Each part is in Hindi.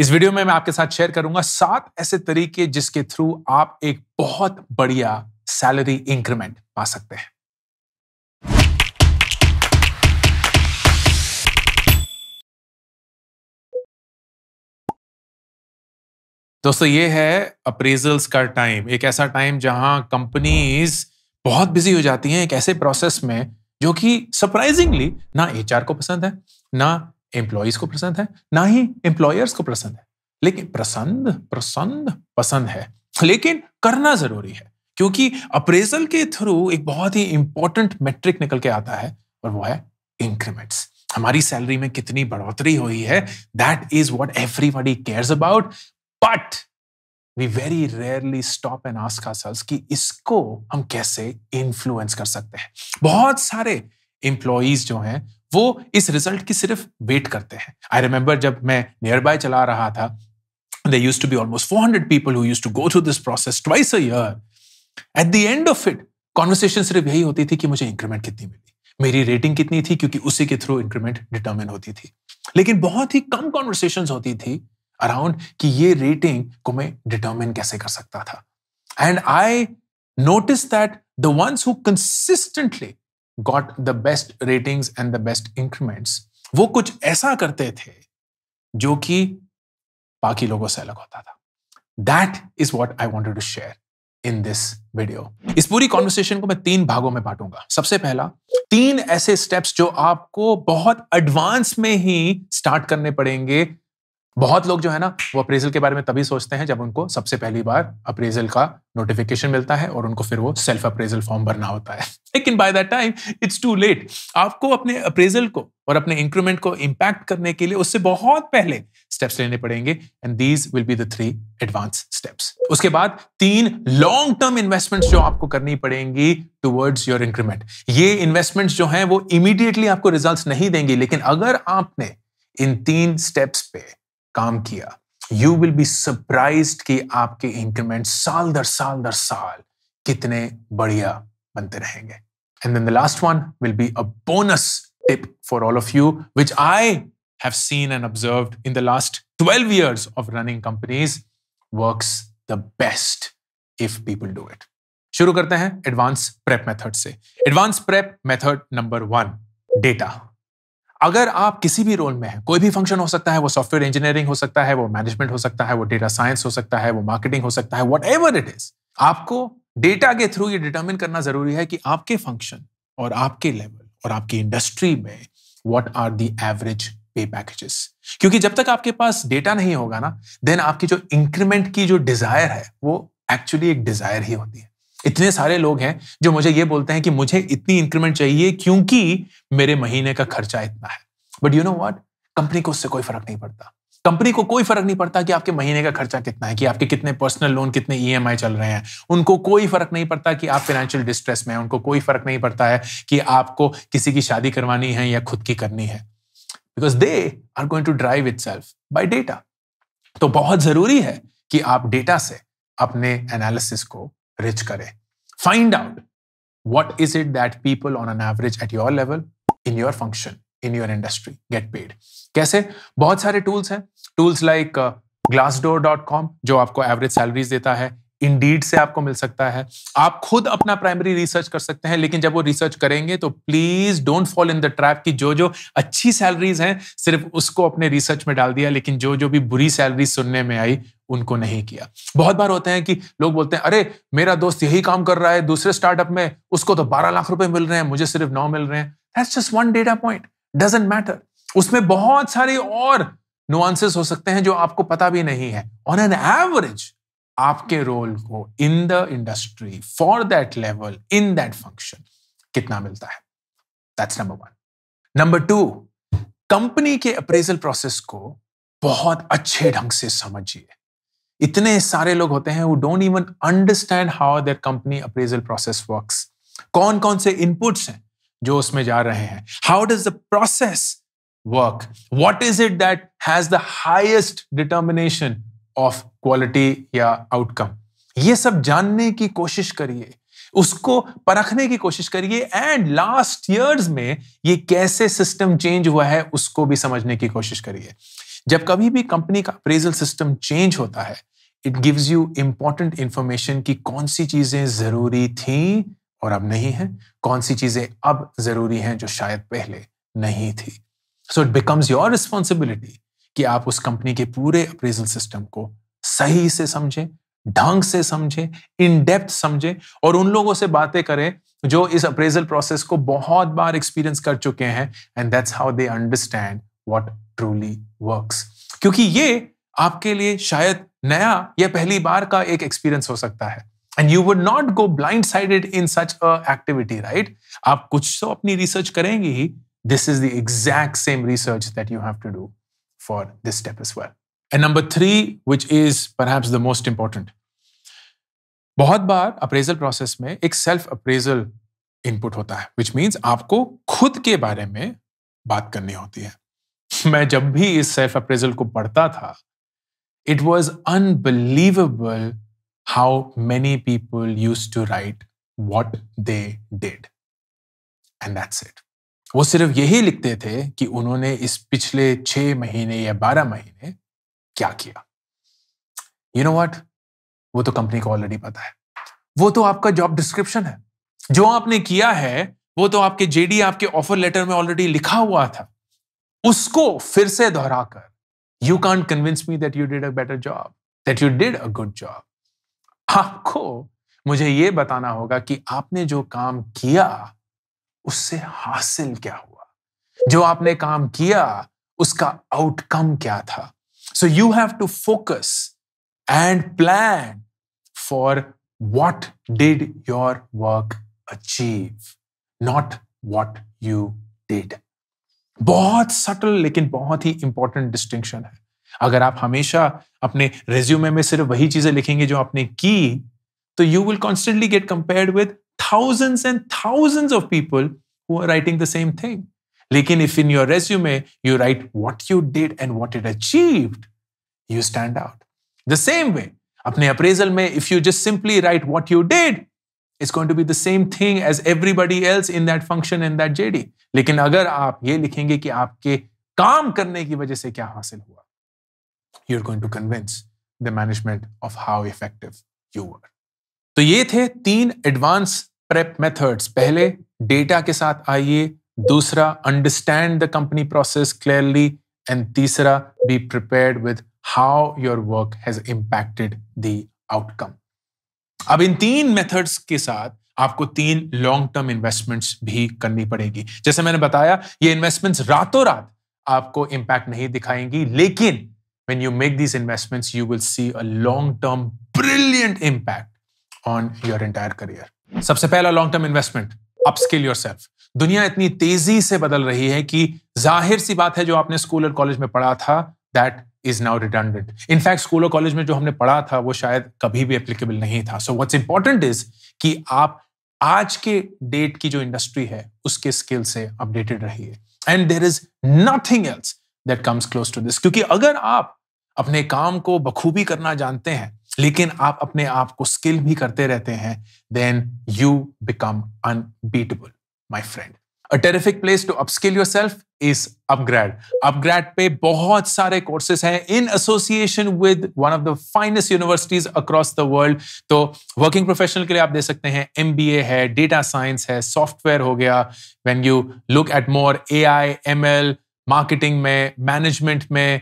इस वीडियो में मैं आपके साथ शेयर करूंगा सात ऐसे तरीके जिसके थ्रू आप एक बहुत बढ़िया सैलरी इंक्रीमेंट पा सकते हैं दोस्तों ये है अप्रेजल्स का टाइम एक ऐसा टाइम जहां कंपनीज बहुत बिजी हो जाती हैं एक ऐसे प्रोसेस में जो कि सरप्राइजिंगली ना एचआर को पसंद है ना एम्प्लॉयज को पसंद है ना ही एम्प्लॉयर्स को पसंद है लेकिन प्रसन्न प्रसन्न पसंद है लेकिन करना जरूरी है क्योंकि अप्रेजल के थ्रू एक बहुत ही इंपॉर्टेंट मेट्रिक निकल के आता है और वो है इंक्रीमेंट्स हमारी सैलरी में कितनी बढ़ोतरी हुई है that is what everybody cares about but we very rarely stop and ask are कि इसको हम कैसे इन्फ्लुएंस कर सकते हैं बहुत सारे एम्प्लॉयज जो हैं वो इस रिजल्ट की सिर्फ वेट करते हैं आई रिमेंबर जब मैं नियर बाय चला रहा था they use to be almost four hundred people who use to go through this process twice a year at the end of it conversation सिर्फ यही होती थी कि मुझे इंक्रीमेंट कितनी मिली मेरी रेटिंग कितनी थी क्योंकि उसी के थ्रू इंक्रीमेंट डिटर्मिन होती थी लेकिन बहुत ही कम कॉन्वर्सेशन होती थी अराउंड कि ये रेटिंग को मैं डिटर्मिन कैसे कर सकता था and I notice that the ones who consistently got the best ratings and the best increments वो कुछ ऐसा करते थे जो कि बाकी लोगों से अलग होता था that is what I wanted to share in this video इस पूरी कॉन्वर्सेशन को मैं तीन भागों में बांटूंगा सबसे पहला तीन ऐसे स्टेप्स जो आपको बहुत एडवांस में ही स्टार्ट करने पड़ेंगे बहुत लोग जो है ना वो अप्रेजल के बारे में तभी सोचते हैं जब उनको सबसे पहली बार अप्रेजल का नोटिफिकेशन मिलता है और उनको फिर वो सेल्फ अप्रेजल फॉर्म भरना होता है लेकिन by that time it's too late आपको अपने अप्रेजल को और अपने इंक्रीमेंट को इंपैक्ट करने के लिए उससे बहुत पहले स्टेप्स लेने पड़ेंगे and these will be the three advance steps उसके बाद तीन लॉन्ग टर्म इन्वेस्टमेंट्स जो आपको करनी पड़ेंगी टूवर्ड्स योर इंक्रीमेंट ये इन्वेस्टमेंट्स जो हैं वो इमीडिएटली आपको रिजल्ट्स नहीं देंगी लेकिन अगर आपने इन तीन स्टेप्स पे काम किया यू विल बी सरप्राइज कि आपके इंक्रीमेंट साल दर साल दर साल कितने बढ़िया बनते रहेंगे and then the last one will be a bonus tip for all of you which I have seen and observe in the last twelve years of running companies work the best if people do it शुरू करते हैं एडवांस प्रेप मेथड से advance prep method number one data अगर आप किसी भी रोल में हैं कोई भी फंक्शन हो सकता है वो सॉफ्टवेयर इंजीनियरिंग हो सकता है वो मैनेजमेंट हो सकता है वो डेटा साइंस हो सकता है वो मार्केटिंग हो सकता है वट एवर इट इज आपको डेटा के थ्रू ये डिटर्मिन करना जरूरी है कि आपके फंक्शन और आपके लेवल और आपकी इंडस्ट्री में what are the average pay packages क्योंकि जब तक आपके पास डेटा नहीं होगा ना देन आपकी जो इंक्रीमेंट की जो डिजायर है वो एक्चुअली एक डिजायर ही होती है इतने सारे लोग हैं जो मुझे ये बोलते हैं कि मुझे इतनी इंक्रीमेंट चाहिए क्योंकि मेरे महीने का खर्चा इतना है but you know what company को उससे कोई फर्क नहीं पड़ता कंपनी को कोई फर्क नहीं पड़ता कि आपके महीने का खर्चा कितना है कि आपके कितने पर्सनल लोन कितने ईएमआई e चल रहे हैं उनको कोई फर्क नहीं पड़ता कि आप फाइनेंशियल डिस्ट्रेस में हैं उनको कोई फर्क नहीं पड़ता है कि आपको किसी की शादी करवानी है या खुद की करनी है because they are going to drive itself by data तो बहुत जरूरी है कि आप डेटा से अपने एनालिसिस को रिच करे find out what is it that people on an average at your level in your function in your industry get paid कैसे बहुत सारे टूल्स हैं tools like Glassdoor dot com जो आपको एवरेज सैलरीज देता है इंडीड से आपको मिल सकता है आप खुद अपना प्राइमरी रिसर्च कर सकते हैं लेकिन जब वो रिसर्च करेंगे तो please don't fall in the trap कि जो जो अच्छी सैलरीज हैं सिर्फ उसको अपने रिसर्च में डाल दिया लेकिन जो जो भी बुरी सैलरी सुनने में आई उनको नहीं किया बहुत बार होते हैं कि लोग बोलते हैं अरे मेरा दोस्त यही काम कर रहा है दूसरे स्टार्टअप में उसको तो बारह लाख रुपए मिल रहे हैं मुझे सिर्फ नौ मिल रहे हैं that's just one data point doesn't matter उसमें बहुत सारे और नुआंसेस हो सकते हैं जो आपको पता भी नहीं है ऑन एन एवरेज आपके रोल को in the industry for that level in that function कितना मिलता है that's number one number two company के अप्रेजल प्रोसेस को बहुत अच्छे ढंग से समझिए इतने सारे लोग होते हैं वो don't even understand how their company appraisal process works कौन कौन से इनपुट्स हैं जो उसमें जा रहे हैं how does the process work what is it that has the highest determination of quality या आउटकम ये सब जानने की कोशिश करिए उसको परखने की कोशिश करिए एंड लास्ट ईयर्स में ये कैसे सिस्टम चेंज हुआ है उसको भी समझने की कोशिश करिए जब कभी भी कंपनी का अप्रेजल सिस्टम चेंज होता है it gives you important information कि कौन सी चीजें जरूरी थी और अब नहीं है कौन सी चीजें अब जरूरी हैं जो शायद पहले नहीं थी so it becomes your responsibility कि आप उस कंपनी के पूरे अप्रेजल सिस्टम को सही से समझें ढंग से समझें इन डेप्थ समझें और उन लोगों से बातें करें जो इस अप्रेजल प्रोसेस को बहुत बार एक्सपीरियंस कर चुके हैं and that's how they understand what truly work क्योंकि ये आपके लिए शायद नया या पहली बार का एक एक्सपीरियंस हो सकता है and you would not go blindsided in such a activity right आप कुछ तो अपनी रिसर्च करेंगे ही this is the exact same research that you have to do for this step as well. And number three, which is perhaps the most important. बहुत बार अप्रेजल प्रोसेस में एक सेल्फ अप्रेजल इनपुट होता है विच मीन्स आपको खुद के बारे में बात करनी होती है मैं जब भी इस सेल्फ अप्रेजल को पढ़ता था it was unbelievable how many people use to write what they did and that's it वो सिर्फ यही लिखते थे कि उन्होंने इस पिछले छह महीने या बारह महीने क्या किया यू नो वट वो तो कंपनी को ऑलरेडी पता है वो तो आपका जॉब डिस्क्रिप्शन है जो आपने किया है वो तो आपके जेडी आपके ऑफर लेटर में ऑलरेडी लिखा हुआ था उसको फिर से दोहराकर you can't convince me that you did a better job that you did a good job आपको मुझे ये बताना होगा कि आपने जो काम किया उससे हासिल क्या हुआ जो आपने काम किया उसका आउटकम क्या था so you have to focus and plan for what did your work achieve not what you did बहुत सटल लेकिन बहुत ही इंपॉर्टेंट डिस्टिंक्शन है अगर आप हमेशा अपने रेज्यूमे में सिर्फ वही चीजें लिखेंगे जो आपने की तो you will constantly get compared with thousands and thousands of people who are writing the same thing. Lekin, if in your resume you write what you did and what it achieved, you stand out. The same way, अपने appraisal mein, if you just simply write what you did, it's going to be the same thing as everybody else in that function and that JD. लेकिन अगर आप ये लिखेंगे कि आपके काम करने की वजह से क्या हासिल हुआ, you're going to convince the management of how effective you were. तो ये थे तीन एडवांस प्रेप मेथड्स पहले डेटा के साथ आइए दूसरा understand the company process clearly and तीसरा be prepared with how your work has impacted the outcome अब इन तीन मेथड्स के साथ आपको तीन लॉन्ग टर्म इन्वेस्टमेंट्स भी करनी पड़ेगी जैसे मैंने बताया ये इन्वेस्टमेंट्स रातों रात आपको इंपैक्ट नहीं दिखाएंगी लेकिन when you make these investments you will see a long term brilliant impact on your entire career सबसे पहला long term investment upskill yourself दुनिया इतनी तेजी से बदल रही है कि जाहिर सी बात है जो आपने स्कूल और कॉलेज में पढ़ा था that is now redundant in fact school और कॉलेज में जो हमने पढ़ा था वो शायद कभी भी एप्लीकेबल नहीं था सो व्हाट्स इंपॉर्टेंट इज कि आप आज के डेट की जो इंडस्ट्री है उसके स्किल से अपडेटेड रहिए and there is nothing else that comes close to this क्योंकि अगर आप अपने काम को बखूबी करना जानते हैं लेकिन आप अपने आप को स्किल भी करते रहते हैं then you become unbeatable my friend a terrific place to upskill yourself is upGrad upGrad पे बहुत सारे कोर्सेस हैं in association with one of the finest universities across the world तो वर्किंग प्रोफेशनल के लिए आप दे सकते हैं एम बी ए है डेटा साइंस है सॉफ्टवेयर हो गया when you look at more A I M L marketing में मैनेजमेंट में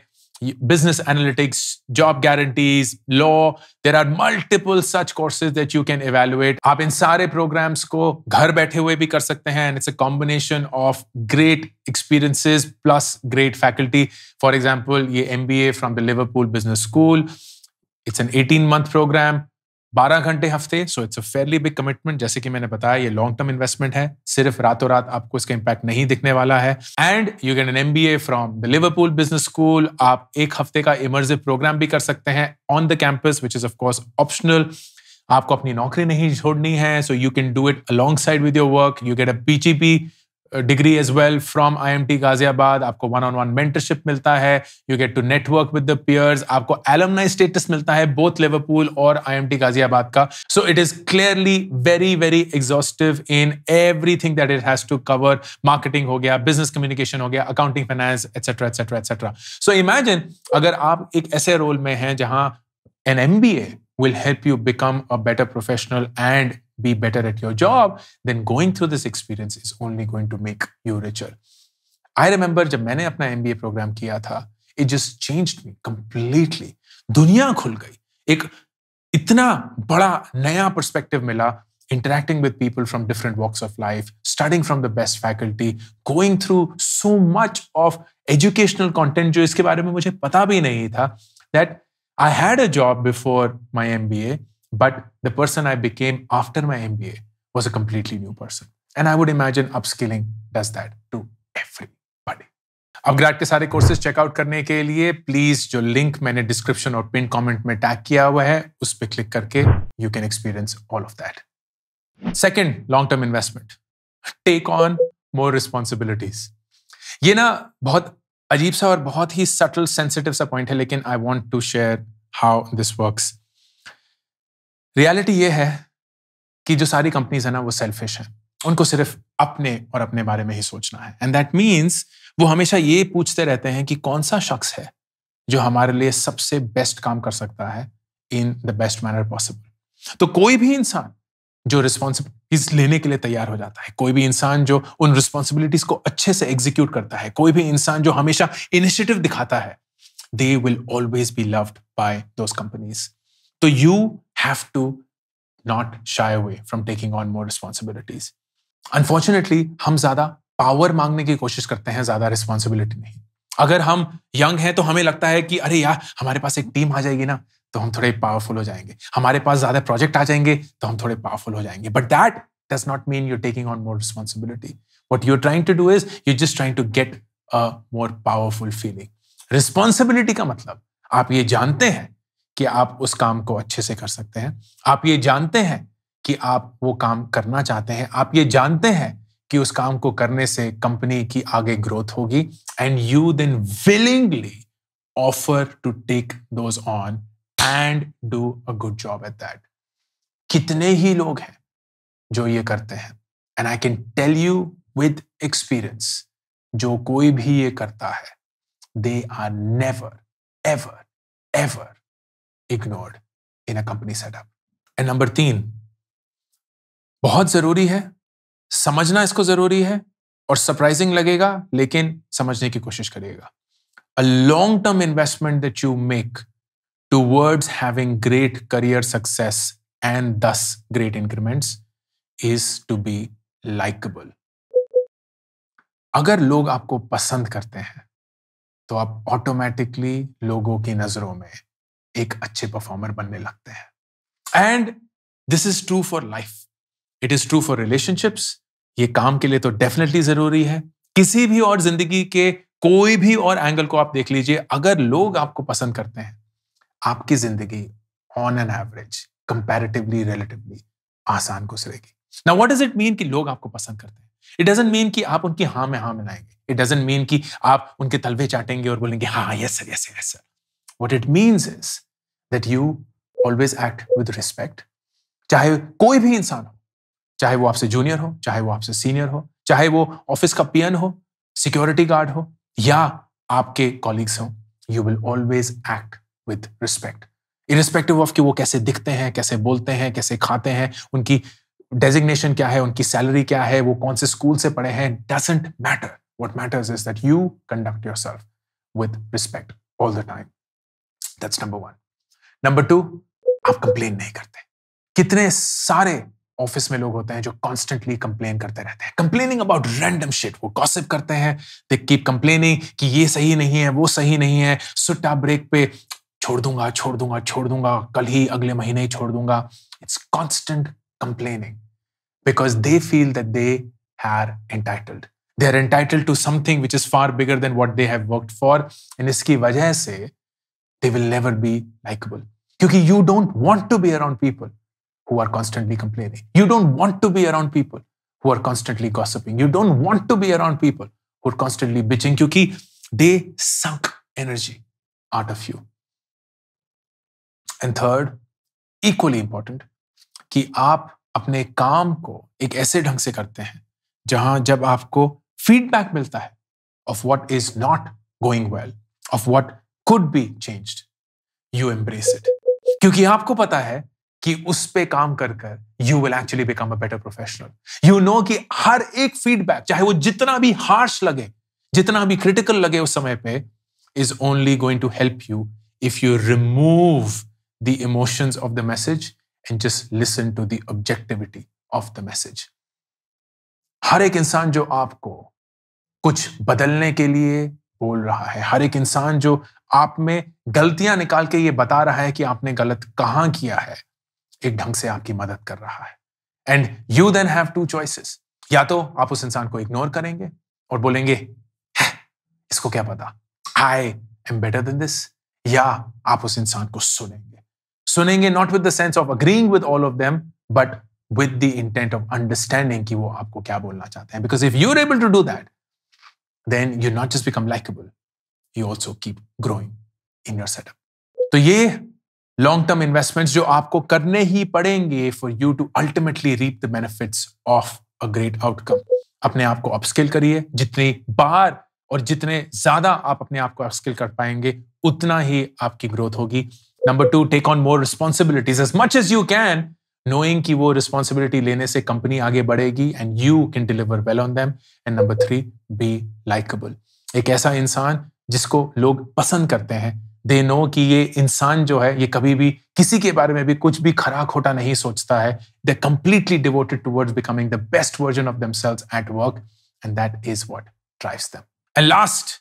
business analytics, job guarantees, law. There are multiple such courses that you can evaluate. You can do programs को घर बैठे and it's a combination of great experiences plus great faculty. For example, this MBA from the Liverpool Business School. It's an 18 month program. 12 घंटे हफ्ते so it's a fairly big commitment जैसे कि मैंने बताया ये लॉन्ग टर्म इन्वेस्टमेंट है सिर्फ रातों रात आपको इसका इम्पैक्ट नहीं दिखने वाला है and you get an M B A from the Liverpool Business School आप एक हफ्ते का इमर्जिव प्रोग्राम भी कर सकते हैं on the campus which is of course optional आपको अपनी नौकरी नहीं छोड़नी है so you can do it alongside with your work you get a P P degree as well from I M T Ghaziabad आपको वन ऑन वन मेंटरशिप मिलता है you get to network with the peers आपको एलमनाइज स्टेटस मिलता है बोथ लिवरपूल और आई एम टी गाजियाबाद का so it is clearly very very exhaustive in everything that it has to cover marketing हो गया बिजनेस कम्युनिकेशन हो गया accounting finance etcetera etcetera etcetera so imagine अगर आप एक ऐसे रोल में हैं जहां an M B A will help you become a better professional and be better at your job, then going through this experience is only going to make you richer. I remember जब मैंने अपना एम बी ए प्रोग्राम किया था it just change me completely दुनिया खुल गई एक इतना बड़ा नया परस्पेक्टिव मिला interacting with people from different walks of life, studying from the best faculty, going through so much of educational content जो इसके बारे में मुझे पता भी नहीं था that I had a job before my MBA But the person I became after my MBA was a completely new person. And I would imagine upskilling does that to everybody. UpGrad के सारे कोर्सेज चेकआउट करने के लिए प्लीज जो लिंक मैंने डिस्क्रिप्शन और पिन कमेंट में टैग किया हुआ है उस पर क्लिक करके you can experience all of that second long term investment take on more responsibilities ये ना बहुत अजीब सा और बहुत ही सटल सेंसिटिव सा पॉइंट है लेकिन I want to share how this works reality ये है कि जो सारी कंपनीज है ना वो सेल्फिश है उनको सिर्फ अपने और अपने बारे में ही सोचना है एंड दैट मीन्स वो हमेशा ये पूछते रहते हैं कि कौन सा शख्स है जो हमारे लिए सबसे बेस्ट काम कर सकता है in the best manner possible तो कोई भी इंसान जो रिस्पॉन्सिबिलिटीज लेने के लिए तैयार हो जाता है कोई भी इंसान जो उन रिस्पॉन्सिबिलिटीज को अच्छे से एग्जीक्यूट करता है कोई भी इंसान जो हमेशा इनिशिएटिव दिखाता है they will always be loved by those companies तो you have to not shy away from taking on more responsibilities. Unfortunately, हम ज्यादा पावर मांगने की कोशिश करते हैं ज्यादा रिस्पॉन्सिबिलिटी नहीं अगर हम यंग हैं तो हमें लगता है कि अरे यार हमारे पास एक टीम आ जाएगी ना तो हम थोड़े पावरफुल हो जाएंगे हमारे पास ज्यादा प्रोजेक्ट आ जाएंगे तो हम थोड़े पावरफुल हो जाएंगे but that does not mean you taking on more responsibility what you're trying to do is you just trying to get a more powerful feeling responsibility का मतलब आप ये जानते हैं कि आप उस काम को अच्छे से कर सकते हैं आप ये जानते हैं कि आप वो काम करना चाहते हैं आप ये जानते हैं कि उस काम को करने से कंपनी की आगे ग्रोथ होगी and you then willingly offer to take those on and do a good job at that कितने ही लोग हैं जो ये करते हैं and I can tell you with experience जो कोई भी ये करता है they are never ever ever ignored in a company setup and number तीन बहुत जरूरी है समझना इसको जरूरी है और सरप्राइजिंग लगेगा लेकिन समझने की कोशिश करिएगा a long term investment that you make towards having great career success and thus great increments is to be likeable अगर लोग आपको पसंद करते हैं तो आप ऑटोमेटिकली लोगों की नजरों में एक अच्छे परफॉर्मर बनने लगते हैं and this is true for life it is true for relationships ये काम के लिए तो डेफिनेटली जरूरी है किसी भी और जिंदगी के कोई भी और एंगल को आप देख लीजिए अगर लोग आपको पसंद करते हैं आपकी जिंदगी on an average comparatively relatively आसान गुजरेगी ना व्हाट डज इट मीन कि लोग आपको पसंद करते हैं इट डजेंट मीन कि आप उनकी हाँ में हाँ मिलाएंगे इट डजेंट मीन कि आप उनके तलवे चाटेंगे और बोलेंगे हाँ yes sir yes sir yes sir what it means is that you always act with respect चाहे कोई भी इंसान हो चाहे वो आपसे जूनियर हो चाहे वो आपसे सीनियर हो चाहे वो ऑफिस का पियन हो सिक्योरिटी गार्ड हो या आपके कॉलिग्स हो you will always act with respect irrespective of कि वो कैसे दिखते हैं कैसे बोलते हैं कैसे खाते हैं उनकी डेजिग्नेशन क्या है उनकी सैलरी क्या है वो कौन से स्कूल से पढ़े हैं doesn't matter what matters is that you conduct yourself with respect all the time that's number one number two आप कंप्लेन नहीं करते कितने सारे ऑफिस में लोग होते हैं जो कॉन्स्टेंटली कंप्लेन करते रहते हैं कंप्लेनिंग अबाउट रैंडम शिट वो कॉसिप करते हैं दे कीप कंप्लेनिंग कि ये सही नहीं है वो सही नहीं है सुट्टा ब्रेक पे छोड़ दूंगा छोड़ दूंगा छोड़ दूंगा कल ही अगले महीने ही छोड़ दूंगा it's constant complaining because they feel that they are entitled they are entitled to something which is far bigger than what they have work for and इसकी वजह से they will never be likeable क्योंकि you don't want to be around people who are constantly complaining you don't want to be around people who are constantly gossiping you don't want to be around people who are constantly bitching क्योंकि they suck energy out of you and third equally important कि आप अपने काम को एक ऐसे ढंग से करते हैं जहां जब आपको फीडबैक मिलता है of what is not going well of what could be changed, you embrace it. क्योंकि आपको पता है कि उस पर काम कर कर you will actually become a better professional you know कि हर एक फीडबैक चाहे वो जितना भी हार्श लगे जितना भी क्रिटिकल लगे उस समय पे is only going to help you if you remove the emotions of the message and just listen to the objectivity of the message हर एक इंसान जो आपको कुछ बदलने के लिए बोल रहा है हर एक इंसान जो आप में गलतियां निकाल के ये बता रहा है कि आपने गलत कहां किया है एक ढंग से आपकी मदद कर रहा है and you then have two choices या तो आप उस इंसान को इग्नोर करेंगे और बोलेंगे इसको क्या पता I am better than this या आप उस इंसान को सुनेंगे सुनेंगे not with the sense of agreeing with all of them but with the intent of understanding कि वो आपको क्या बोलना चाहते हैं because if you are able to do that then you not just become likeable you also keep growing in your setup तो ये लॉन्ग टर्म इन्वेस्टमेंट्स जो आपको करने ही पड़ेंगे for you to ultimately reap the benefits of a great outcome अपने आप को अपस्किल करिए जितनी बार और जितने ज्यादा आप अपने आप को अपस्किल कर पाएंगे उतना ही आपकी ग्रोथ होगी number two take on more responsibilities as much as you can knowing कि वो रिस्पॉन्सिबिलिटी लेने से कंपनी आगे बढ़ेगी and you can deliver well on them and number three be likeable एक ऐसा इंसान जिसको लोग पसंद करते हैं दे नो कि ये इंसान जो है ये कभी भी किसी के बारे में भी कुछ भी खरा खोटा नहीं सोचता है they completely devoted towards becoming the best version of them at work and that is what drives them and last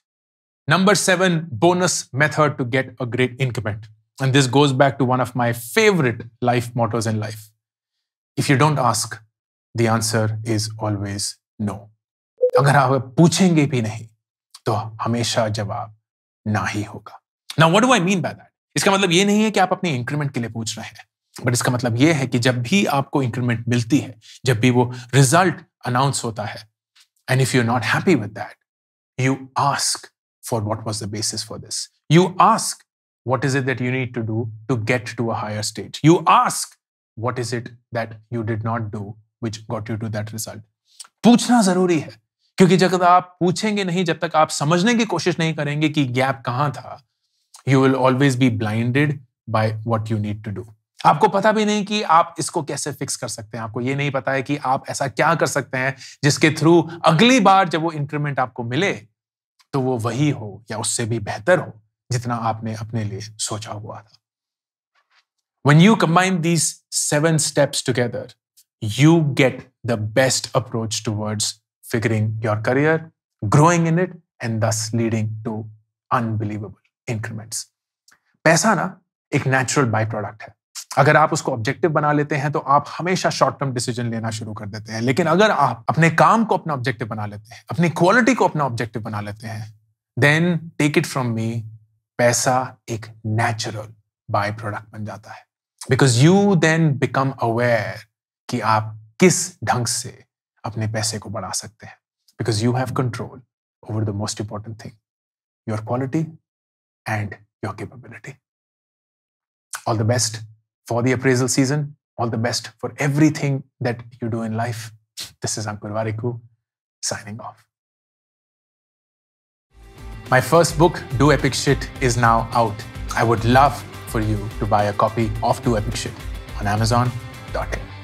number seven bonus method to get a great increment and this goes back to one of my favourite life mottos in life if you don't ask the answer is always no अगर आप पूछेंगे भी नहीं तो हमेशा जवाब ना ही होगा ना what do I mean by इसका मतलब ये नहीं है कि आप अपने इंक्रीमेंट के लिए पूछ रहे हैं बट इसका मतलब ये है कि जब भी आपको इंक्रीमेंट मिलती है जब भी वो रिजल्ट अनाउंस होता है and if you not happy with that you ask for what was the basis for this you ask what is it that you need to do to get to a higher stage you ask what is it that you did not do which got you to that result पूछना जरूरी है क्योंकि जब तक आप पूछेंगे नहीं जब तक आप समझने की कोशिश नहीं करेंगे कि गैप कहां था you will always be blinded by what you need to do आपको पता भी नहीं कि आप इसको कैसे फिक्स कर सकते हैं आपको ये नहीं पता है कि आप ऐसा क्या कर सकते हैं जिसके थ्रू अगली बार जब वो इंक्रीमेंट आपको मिले तो वो वही हो या उससे भी बेहतर हो जितना आपने अपने लिए सोचा हुआ था you combine these seven steps together you get the best approach towards figuring your career, growing in it, and thus leading to unbelievable increments. पैसा ना एक नेचुरल बाई प्रोडक्ट है अगर आप उसको ऑब्जेक्टिव बना लेते हैं तो आप हमेशा शॉर्ट टर्म डिसीजन लेना शुरू कर देते हैं लेकिन अगर आप अपने काम को अपना ऑब्जेक्टिव बना लेते हैं अपनी क्वालिटी को अपना ऑब्जेक्टिव बना लेते हैं then take it from me पैसा एक नेचुरल बाय प्रोडक्ट बन जाता है because you then become aware कि आप किस ढंग से अपने पैसे को बढ़ा सकते हैं because you have control over the most important thing your quality and your capability all the best for the appraisal season all the best for everything that you do in life this is Ankur Warikoo my first book Do book, Do Epic Shit, is now out. I would love for you to buy a copy of Do on Amazon dot in